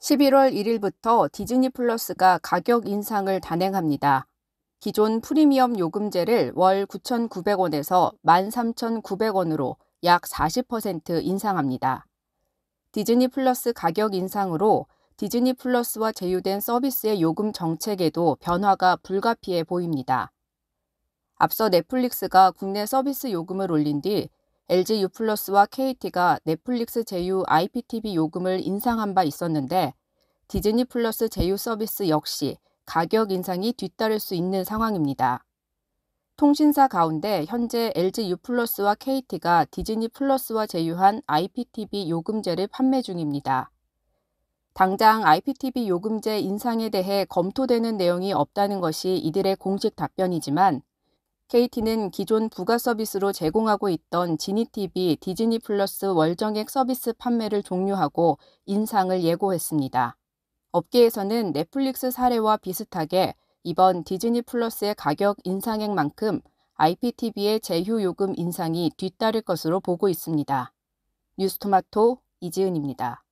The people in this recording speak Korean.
11월 1일부터 디즈니 플러스가 가격 인상을 단행합니다. 기존 프리미엄 요금제를 월 9,900원에서 13,900원으로 약 40% 인상합니다. 디즈니 플러스 가격 인상으로 디즈니 플러스와 제휴된 서비스의 요금 정책에도 변화가 불가피해 보입니다. 앞서 넷플릭스가 국내 서비스 요금을 올린 뒤 LG U+와 KT가 넷플릭스 제휴 IPTV 요금을 인상한 바 있었는데 디즈니 플러스 제휴 서비스 역시 가격 인상이 뒤따를 수 있는 상황입니다. 통신사 가운데 현재 LG U+와 KT가 디즈니 플러스와 제휴한 IPTV 요금제를 판매 중입니다. 당장 IPTV 요금제 인상에 대해 검토되는 내용이 없다는 것이 이들의 공식 답변이지만 KT는 기존 부가 서비스로 제공하고 있던 지니TV 디즈니 플러스 월정액 서비스 판매를 종료하고 인상을 예고했습니다. 업계에서는 넷플릭스 사례와 비슷하게 이번 디즈니 플러스의 가격 인상액만큼 IPTV의 제휴 요금 인상이 뒤따를 것으로 보고 있습니다. 뉴스토마토 이지은입니다.